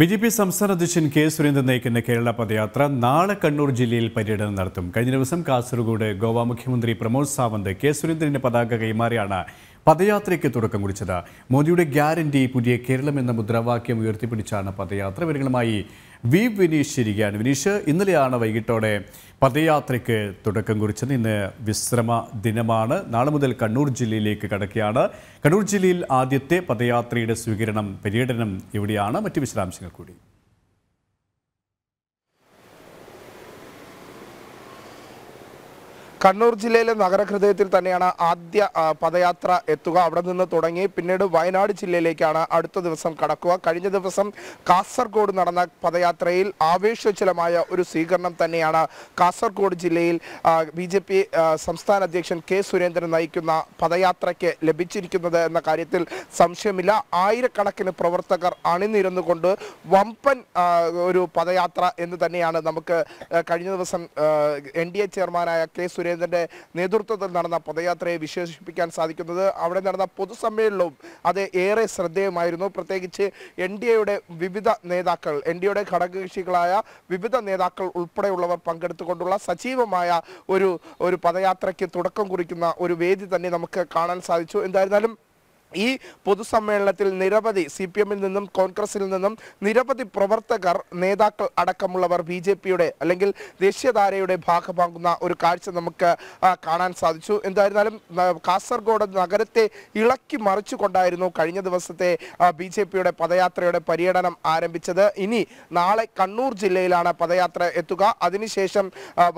B J P സംസ്ഥാന അധ്യക്ഷൻ K Surendran നയിക്കുന്ന കേരള പദയാത്ര നാളെ കണ്ണൂർ ജില്ലയിൽ പര്യടനം നടത്തും കഴിഞ്ഞ ദിവസം കാസർഗോഡ് ഗോവ മുഖ്യമന്ത്രി പ്രമോദ് സാവന്ത് കെ സുരേന്ദ്രന്റെ പതാക കൈമാറിയാണ് പദയാത്രയ്ക്ക് തുടക്കം കുറിച്ചത് മോദിയുടെ ഗ്യാരണ്ടി പുതിയ കേരളം എന്ന മുദ്രാവാക്യം ഉയർത്തിപ്പിടിച്ചാണ് പദയാത്ര വിവരങ്ങളുമായി വി വിനീഷ് ഇരിക്കുകയാണ് വിനീഷ് ഇന്നലെയാണ് വൈകിട്ടോടെ പദയാത്രയ്ക്ക് തുടക്കം കുറിച്ചത് ഇന്ന് വിശ്രമ ദിനമാണ് നാളെ മുതൽ കണ്ണൂർ ജില്ലയിലേക്ക് കടക്കുകയാണ് കണ്ണൂർ ജില്ലയിൽ ആദ്യത്തെ പദയാത്രയുടെ സ്വീകരണം പര്യടനം എവിടെയാണ് മറ്റ് വിശദാംശങ്ങൾ കൂടി കണ്ണൂർ ജില്ലയിലെ നഗരഹൃദയത്തിൽ തന്നെയാണ് ആദ്യ പദയാത്ര എത്തുക അവിടെ നിന്ന് തുടങ്ങി പിന്നീട് വയനാട് ജില്ലയിലേക്കാണ് അടുത്ത ദിവസം കടക്കുക കഴിഞ്ഞ ദിവസം കാസർഗോഡ് നടന്ന പദയാത്രയിൽ ആവേശോജ്ജലമായ ഒരു സ്വീകരണം തന്നെയാണ് കാസർഗോഡ് ജില്ലയിൽ ബി സംസ്ഥാന അധ്യക്ഷൻ കെ സുരേന്ദ്രൻ നയിക്കുന്ന പദയാത്രയ്ക്ക് ലഭിച്ചിരിക്കുന്നത് എന്ന കാര്യത്തിൽ സംശയമില്ല ആയിരക്കണക്കിന് പ്രവർത്തകർ അണിനിരന്നുകൊണ്ട് വമ്പൻ ഒരു പദയാത്ര എന്ന് തന്നെയാണ് നമുക്ക് കഴിഞ്ഞ ദിവസം എൻ ഡി എ ചെയർമാനായ കെ സുരേന്ദ്രൻ സുരേന്ദ്രന്റെ നേതൃത്വത്തിൽ നടന്ന പദയാത്രയെ വിശേഷിപ്പിക്കാൻ സാധിക്കുന്നത് അവിടെ നടന്ന പൊതുസമ്മേളനവും അത് ഏറെ ശ്രദ്ധേയമായിരുന്നു പ്രത്യേകിച്ച് എൻ ഡി എയുടെ വിവിധ നേതാക്കൾ എൻ ഡി എയുടെ ഘടകകക്ഷികളായ വിവിധ നേതാക്കൾ ഉൾപ്പെടെയുള്ളവർ പങ്കെടുത്തുകൊണ്ടുള്ള സജീവമായ ഒരു ഒരു പദയാത്രയ്ക്ക് തുടക്കം കുറിക്കുന്ന ഒരു വേദി തന്നെ നമുക്ക് കാണാൻ സാധിച്ചു എന്തായിരുന്നാലും ഈ പൊതുസമ്മേളനത്തിൽ നിരവധി സി പി എമ്മിൽ നിന്നും കോൺഗ്രസിൽ നിന്നും നിരവധി പ്രവർത്തകർ നേതാക്കൾ അടക്കമുള്ളവർ ബി ജെ പിയുടെ അല്ലെങ്കിൽ ദേശീയധാരയുടെ ഭാഗമാകുന്ന ഒരു കാഴ്ച നമുക്ക് കാണാൻ സാധിച്ചു എന്തായിരുന്നാലും കാസർഗോഡ് നഗരത്തെ ഇളക്കി മറിച്ചുകൊണ്ടായിരുന്നു കഴിഞ്ഞ ദിവസത്തെ ബി ജെ പിയുടെ പദയാത്രയുടെ പര്യടനം ആരംഭിച്ചത് ഇനി നാളെ കണ്ണൂർ ജില്ലയിലാണ് പദയാത്ര എത്തുക അതിനുശേഷം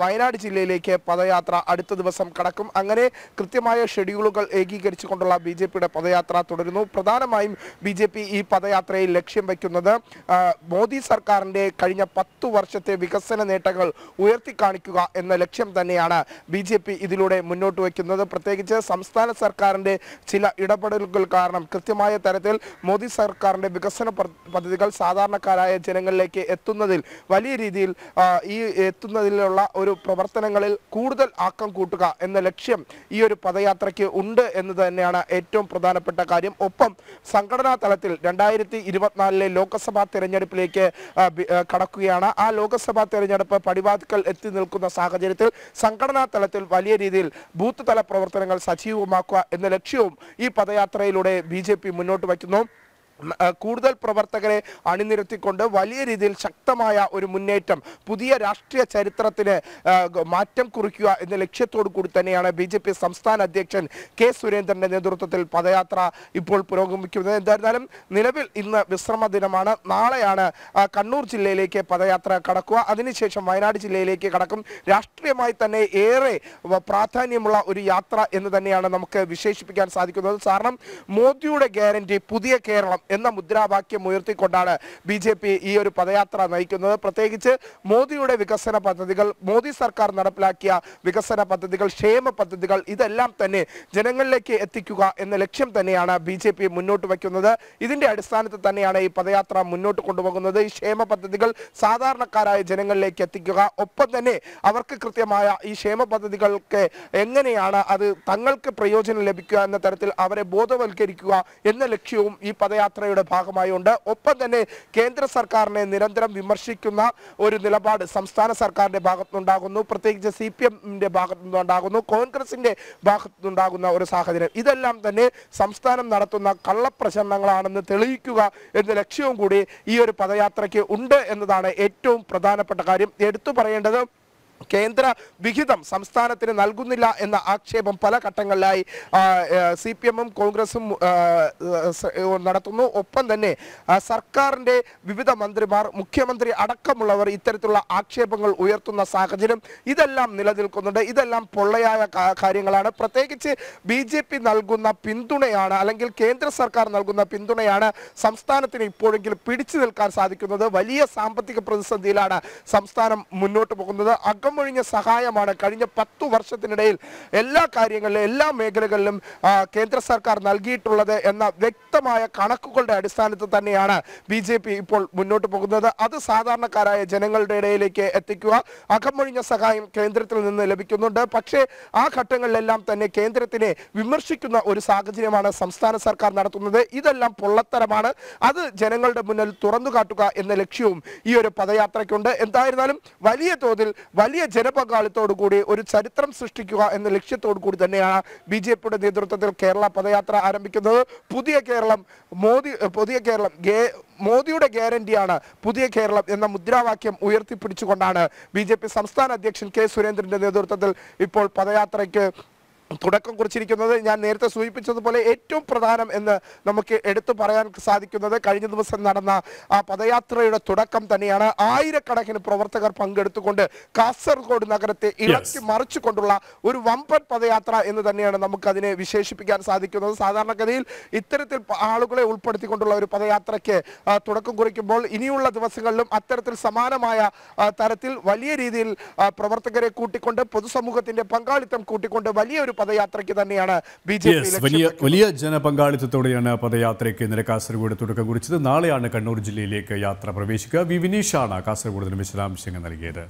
വയനാട് ജില്ലയിലേക്ക് പദയാത്ര അടുത്ത ദിവസം കടക്കും അങ്ങനെ കൃത്യമായ ഷെഡ്യൂളുകൾ ഏകീകരിച്ചുകൊണ്ടുള്ള ബി ജെ പിയുടെ പദയാത്ര പദയാത്ര തുടരുന്നു പ്രധാനമായും ബി ജെ പി ഈ പദയാത്രയിൽ ലക്ഷ്യം വയ്ക്കുന്നത് മോദി സർക്കാരിൻ്റെ കഴിഞ്ഞ പത്തു വർഷത്തെ വികസന നേട്ടങ്ങൾ ഉയർത്തിക്കാണിക്കുക എന്ന ലക്ഷ്യം തന്നെയാണ് ബി ഇതിലൂടെ മുന്നോട്ട് വയ്ക്കുന്നത് പ്രത്യേകിച്ച് സംസ്ഥാന സർക്കാരിൻ്റെ ചില ഇടപെടലുകൾ കാരണം കൃത്യമായ തരത്തിൽ മോദി സർക്കാരിൻ്റെ വികസന പദ്ധതികൾ സാധാരണക്കാരായ ജനങ്ങളിലേക്ക് എത്തുന്നതിൽ വലിയ രീതിയിൽ ഈ എത്തുന്നതിലുള്ള ഒരു പ്രവർത്തനങ്ങളിൽ കൂടുതൽ ആക്കം കൂട്ടുക എന്ന ലക്ഷ്യം ഈ ഒരു പദയാത്രയ്ക്ക് ഉണ്ട് എന്ന് തന്നെയാണ് ഏറ്റവും പ്രധാനപ്പെട്ട ബന്ധപ്പെട്ട കാര്യം ഒപ്പം സംഘടനാ തലത്തിൽ രണ്ടായിരത്തി ഇരുപത്തിനാലിലെ ലോക്സഭാ തെരഞ്ഞെടുപ്പിലേക്ക് കടക്കുകയാണ് ആ ലോക്സഭാ തെരഞ്ഞെടുപ്പ് പടിവാതിക്കൽ എത്തി നിൽക്കുന്ന സാഹചര്യത്തിൽ സംഘടനാ തലത്തിൽ വലിയ രീതിയിൽ ബൂത്ത് തല പ്രവർത്തനങ്ങൾ സജീവമാക്കുക എന്ന ലക്ഷ്യവും ഈ പദയാത്രയിലൂടെ ബി മുന്നോട്ട് വയ്ക്കുന്നു കൂടുതൽ പ്രവർത്തകരെ അണിനിരത്തിക്കൊണ്ട് വലിയ രീതിയിൽ ശക്തമായ ഒരു മുന്നേറ്റം പുതിയ രാഷ്ട്രീയ ചരിത്രത്തിന് മാറ്റം കുറിക്കുക എന്ന ലക്ഷ്യത്തോടു കൂടി തന്നെയാണ് ബി ജെ പി സംസ്ഥാന അധ്യക്ഷൻ കെ സുരേന്ദ്രന്റെ നേതൃത്വത്തിൽ പദയാത്ര ഇപ്പോൾ പുരോഗമിക്കുന്നത് എന്തായിരുന്നാലും നിലവിൽ ഇന്ന് വിശ്രമ ദിനമാണ് നാളെയാണ് കണ്ണൂർ ജില്ലയിലേക്ക് പദയാത്ര കടക്കുക അതിനുശേഷം വയനാട് ജില്ലയിലേക്ക് കടക്കും രാഷ്ട്രീയമായി തന്നെ ഏറെ പ്രാധാന്യമുള്ള ഒരു യാത്ര എന്ന് തന്നെയാണ് നമുക്ക് വിശേഷിപ്പിക്കാൻ സാധിക്കുന്നത് കാരണം മോദിയുടെ ഗ്യാരണ്ടി പുതിയ കേരളം എന്ന മുദ്രാവാക്യം ഉയർത്തിക്കൊണ്ടാണ് ബി ജെ പി ഈ ഒരു പദയാത്ര നയിക്കുന്നത് പ്രത്യേകിച്ച് മോദിയുടെ വികസന പദ്ധതികൾ മോദി സർക്കാർ നടപ്പിലാക്കിയ വികസന പദ്ധതികൾ ക്ഷേമ പദ്ധതികൾ ഇതെല്ലാം തന്നെ ജനങ്ങളിലേക്ക് എത്തിക്കുക എന്ന ലക്ഷ്യം തന്നെയാണ് ബി ജെ പി മുന്നോട്ട് വയ്ക്കുന്നത് ഇതിന്റെ അടിസ്ഥാനത്തിൽ തന്നെയാണ് ഈ പദയാത്ര മുന്നോട്ട് കൊണ്ടുപോകുന്നത് ഈ ക്ഷേമ പദ്ധതികൾ സാധാരണക്കാരായ ജനങ്ങളിലേക്ക് എത്തിക്കുക ഒപ്പം തന്നെ അവർക്ക് കൃത്യമായ ഈ ക്ഷേമ പദ്ധതികൾക്ക് എങ്ങനെയാണ് അത് തങ്ങൾക്ക് പ്രയോജനം ലഭിക്കുക എന്ന തരത്തിൽ അവരെ ബോധവൽക്കരിക്കുക എന്ന ലക്ഷ്യവും ഈ പദയാത്ര യാത്രയുടെ ഭാഗമായുണ്ട് ഒപ്പം തന്നെ കേന്ദ്ര സർക്കാരിനെ നിരന്തരം വിമർശിക്കുന്ന ഒരു നിലപാട് സംസ്ഥാന സർക്കാരിന്റെ ഭാഗത്തുനിന്നുണ്ടാകുന്നു പ്രത്യേകിച്ച് സി പി എമ്മിന്റെ ഭാഗത്തുനിന്നുണ്ടാകുന്നു കോൺഗ്രസിന്റെ ഭാഗത്തുനിന്നുണ്ടാകുന്ന ഒരു സാഹചര്യം ഇതെല്ലാം തന്നെ സംസ്ഥാനം നടത്തുന്ന കള്ളപ്രചരണങ്ങളാണെന്ന് തെളിയിക്കുക എന്ന ലക്ഷ്യവും കൂടി ഈ ഒരു പദയാത്രയ്ക്ക് ഉണ്ട് എന്നതാണ് ഏറ്റവും പ്രധാനപ്പെട്ട കാര്യം എടുത്തു പറയേണ്ടത് കേന്ദ്ര വിഹിതം സംസ്ഥാനത്തിന് നൽകുന്നില്ല എന്ന ആക്ഷേപം പല ഘട്ടങ്ങളിലായി സി പി എമ്മും കോൺഗ്രസും നടത്തുന്നു ഒപ്പം തന്നെ സർക്കാരിൻ്റെ വിവിധ മന്ത്രിമാർ മുഖ്യമന്ത്രി അടക്കമുള്ളവർ ഇത്തരത്തിലുള്ള ആക്ഷേപങ്ങൾ ഉയർത്തുന്ന സാഹചര്യം ഇതെല്ലാം നിലനിൽക്കുന്നുണ്ട് ഇതെല്ലാം പൊള്ളയായ കാര്യങ്ങളാണ് പ്രത്യേകിച്ച് ബി ജെ പി നൽകുന്ന പിന്തുണയാണ് അല്ലെങ്കിൽ കേന്ദ്ര സർക്കാർ നൽകുന്ന പിന്തുണയാണ് സംസ്ഥാനത്തിന് ഇപ്പോഴെങ്കിലും പിടിച്ചു നിൽക്കാൻ സാധിക്കുന്നത് വലിയ സാമ്പത്തിക പ്രതിസന്ധിയിലാണ് സംസ്ഥാനം മുന്നോട്ട് പോകുന്നത് അകം മുഴഞ്ഞ സഹായമാണ് കഴിഞ്ഞ പത്തു വർഷത്തിനിടയിൽ എല്ലാ കാര്യങ്ങളിലും എല്ലാ മേഖലകളിലും കേന്ദ്ര സർക്കാർ നൽകിയിട്ടുള്ളത് എന്ന വ്യക്തമായ കണക്കുകളുടെ അടിസ്ഥാനത്തിൽ തന്നെയാണ് ബി ഇപ്പോൾ മുന്നോട്ട് പോകുന്നത് അത് സാധാരണക്കാരായ ജനങ്ങളുടെ ഇടയിലേക്ക് എത്തിക്കുക അകമൊഴിഞ്ഞ സഹായം കേന്ദ്രത്തിൽ നിന്ന് ലഭിക്കുന്നുണ്ട് പക്ഷേ ആ ഘട്ടങ്ങളിലെല്ലാം തന്നെ കേന്ദ്രത്തിനെ വിമർശിക്കുന്ന ഒരു സാഹചര്യമാണ് സംസ്ഥാന സർക്കാർ നടത്തുന്നത് ഇതെല്ലാം പൊള്ളത്തരമാണ് അത് ജനങ്ങളുടെ മുന്നിൽ തുറന്നു കാട്ടുക എന്ന ലക്ഷ്യവും ഈ ഒരു പദയാത്രയ്ക്കുണ്ട് എന്തായിരുന്നാലും വലിയ തോതിൽ വലിയ വലിയ ജനപങ്കാളിത്തോടു കൂടി ഒരു ചരിത്രം സൃഷ്ടിക്കുക എന്ന ലക്ഷ്യത്തോടു കൂടി തന്നെയാണ് ബി ജെ പിയുടെ നേതൃത്വത്തിൽ കേരള പദയാത്ര ആരംഭിക്കുന്നത് പുതിയ കേരളം മോദി പുതിയ കേരളം മോദിയുടെ ഗ്യാരണ്ടിയാണ് പുതിയ കേരളം എന്ന മുദ്രാവാക്യം ഉയർത്തിപ്പിടിച്ചുകൊണ്ടാണ് ബി സംസ്ഥാന അധ്യക്ഷൻ കെ സുരേന്ദ്രന്റെ നേതൃത്വത്തിൽ ഇപ്പോൾ പദയാത്രയ്ക്ക് തുടക്കം കുറിച്ചിരിക്കുന്നത് ഞാൻ നേരത്തെ സൂചിപ്പിച്ചതുപോലെ ഏറ്റവും പ്രധാനം എന്ന് നമുക്ക് എടുത്തു പറയാൻ സാധിക്കുന്നത് കഴിഞ്ഞ ദിവസം നടന്ന ആ പദയാത്രയുടെ തുടക്കം തന്നെയാണ് ആയിരക്കണക്കിന് പ്രവർത്തകർ പങ്കെടുത്തുകൊണ്ട് കാസർഗോഡ് നഗരത്തെ ഇളക്കി മറിച്ചു കൊണ്ടുള്ള ഒരു വമ്പൻ പദയാത്ര എന്ന് തന്നെയാണ് നമുക്ക് അതിനെ വിശേഷിപ്പിക്കാൻ സാധിക്കുന്നത് സാധാരണഗതിയിൽ ഇത്തരത്തിൽ ആളുകളെ ഉൾപ്പെടുത്തിക്കൊണ്ടുള്ള ഒരു പദയാത്രയ്ക്ക് തുടക്കം കുറിക്കുമ്പോൾ ഇനിയുള്ള ദിവസങ്ങളിലും അത്തരത്തിൽ സമാനമായ തരത്തിൽ വലിയ രീതിയിൽ പ്രവർത്തകരെ കൂട്ടിക്കൊണ്ട് പൊതുസമൂഹത്തിന്റെ പങ്കാളിത്തം കൂട്ടിക്കൊണ്ട് വലിയൊരു പദയാത്രയ്ക്ക് തന്നെയാണ് ബി ജെ പി വലിയ ജനപങ്കാളിത്തത്തോടെയാണ് പദയാത്രയ്ക്ക് ഇന്നലെ കാസർഗോഡ് തുടക്കം കുറിച്ചത് നാളെയാണ് കണ്ണൂർ ജില്ലയിലേക്ക് യാത്ര പ്രവേശിക്കുക വി വിനീഷാണ് കാസർഗോഡ് വിശദാംശങ്ങൾ നൽകിയത്